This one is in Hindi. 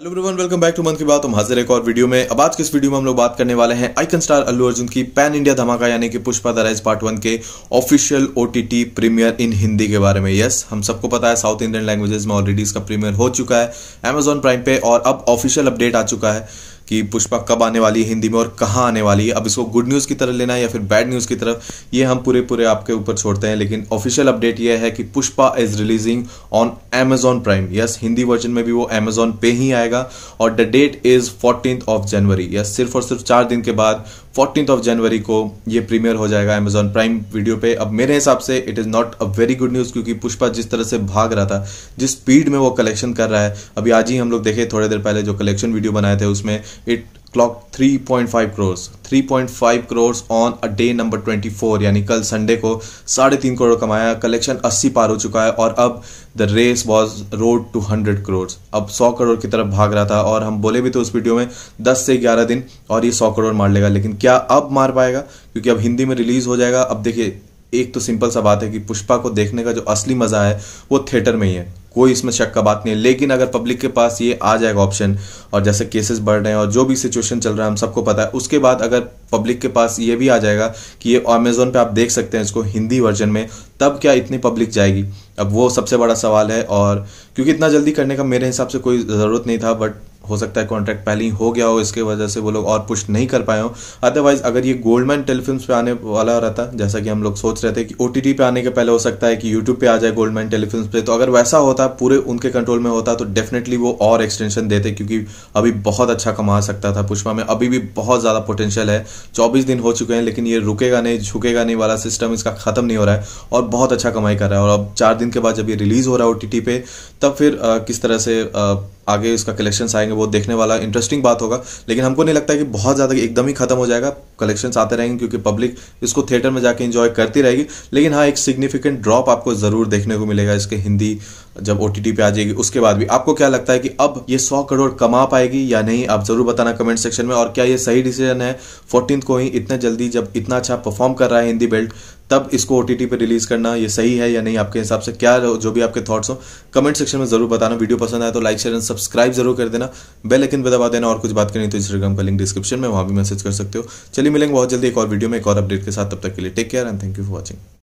hello everyone welcome back to Mann Ki बात हम हाजिर एक और वीडियो में अब आज के इस वीडियो में हम लोग बात करने वाले हैं आइकन स्टार अल्लू अर्जुन की पैन इंडिया धमाका यानी कि Pushpa the rise part one के official OTT premiere in Hindi के बारे में यस हम सबको पता है साउथ इंडियन लैंग्वेजेस में ऑलरेडी इसका प्रीमियर हो चुका है अमेजॉन प्राइम पे और अब ऑफिशियल अपडेट आ चुका है कि पुष्पा कब आने वाली है हिंदी में और कहाँ आने वाली है अब इसको गुड न्यूज़ की तरह लेना है या फिर बैड न्यूज़ की तरफ ये हम पूरे पूरे आपके ऊपर छोड़ते हैं लेकिन ऑफिशियल अपडेट यह है कि Pushpa is releasing on Amazon Prime yes Hindi version में भी वो एमेजॉन पे ही आएगा और the date is fourteen of January yes सिर्फ और सिर्फ चार दिन के बाद फोर्टीन ऑफ जनवरी को ये प्रीमियर हो जाएगा अमेजॉन प्राइम वीडियो पे अब मेरे हिसाब से it is not a very good news क्योंकि पुष्पा जिस तरह से भाग रहा था जिस स्पीड में वो कलेक्शन कर रहा है अभी आज ही हम लोग देखे थोड़ी देर पहले जो कलेक्शन वीडियो बनाए थे उसमें it clock 3.5 crore 3.5 crore on a day number 24 यानी कल संडे को साढ़े तीन करोड़ कमाया कलेक्शन 80 पार हो चुका है और अब the race was road to 100 crore अब 100 करोड़ की तरफ भाग रहा था और हम बोले भी तो उस वीडियो में 10 से 11 दिन और ये 100 करोड़ मार लेगा लेकिन क्या अब मार पाएगा क्योंकि अब हिंदी में रिलीज हो जाएगा अब देखिए एक तो सिंपल सा बात है कि पुष्पा को देखने का जो असली मज़ा है वो थिएटर में ही है कोई इसमें शक का बात नहीं है लेकिन अगर पब्लिक के पास ये आ जाएगा ऑप्शन और जैसे केसेस बढ़ रहे हैं और जो भी सिचुएशन चल रहा है हम सबको पता है उसके बाद अगर पब्लिक के पास ये भी आ जाएगा कि ये अमेजोन पे आप देख सकते हैं इसको हिंदी वर्जन में तब क्या इतनी पब्लिक जाएगी अब वो सबसे बड़ा सवाल है और क्योंकि इतना जल्दी करने का मेरे हिसाब से कोई ज़रूरत नहीं था बट हो सकता है कॉन्ट्रैक्ट पहले ही हो गया हो इसके वजह से वो लोग और पुश नहीं कर पाए हो अदरवाइज अगर ये गोल्डमैन टेलीफिल्म पे आने वाला रहता जैसा कि हम लोग सोच रहे थे कि ओ पे आने के पहले हो सकता है कि यूट्यूब पे आ जाए गोल्डमैन टेलीफिल्म पे तो अगर वैसा होता पूरे उनके कंट्रोल में होता तो डेफिनेटली वो और एक्सटेंशन देते क्योंकि अभी बहुत अच्छा कमा सकता था पुष्पा में अभी भी बहुत ज़्यादा पोटेंशियल है चौबीस दिन हो चुके हैं लेकिन ये रुकेगा नहीं झुकेगा नहीं वाला सिस्टम इसका ख़त्म नहीं हो रहा है और बहुत अच्छा कमाई कर रहा है और अब चार दिन के बाद जब ये रिलीज़ हो रहा है ओ पे तब फिर किस तरह से आगे इसका कलेक्शंस आएंगे वो देखने वाला इंटरेस्टिंग बात होगा लेकिन हमको नहीं लगता कि बहुत ज़्यादा एकदम ही खत्म हो जाएगा कलेक्शंस आते रहेंगे क्योंकि पब्लिक इसको थिएटर में जाके इन्जॉय करती रहेगी लेकिन हाँ एक सिग्निफिकेंट ड्रॉप आपको ज़रूर देखने को मिलेगा इसके हिंदी जब ओ पे आ जाएगी उसके बाद भी आपको क्या लगता है कि अब ये सौ करोड़ कमा पाएगी या नहीं आप ज़रूर बताना कमेंट सेक्शन में और क्या ये सही डिसीजन है फोर्टीन को ही इतना जल्दी जब इतना अच्छा परफॉर्म कर रहा है हिंदी बेल्ट तब इसको ओ टी पे रिलीज़ करना ये सही है या नहीं आपके हिसाब से क्या जो भी आपके थॉट्स हो कमेंट सेक्शन में ज़रूर बताना वीडियो पसंद आए तो लाइक शेयर एंड सब्सक्राइब जरूर कर देना बेल लेकिन दबा देना और कुछ बात करनी तो इंस्टाग्राम का लिंक डिस्क्रिप्शन में वहाँ भी मैसेज कर सकते हो चलिए मिलेंगे बहुत जल्दी एक और वीडियो में एक और अपडेट के साथ तब तक के लिए take care and thank you for watching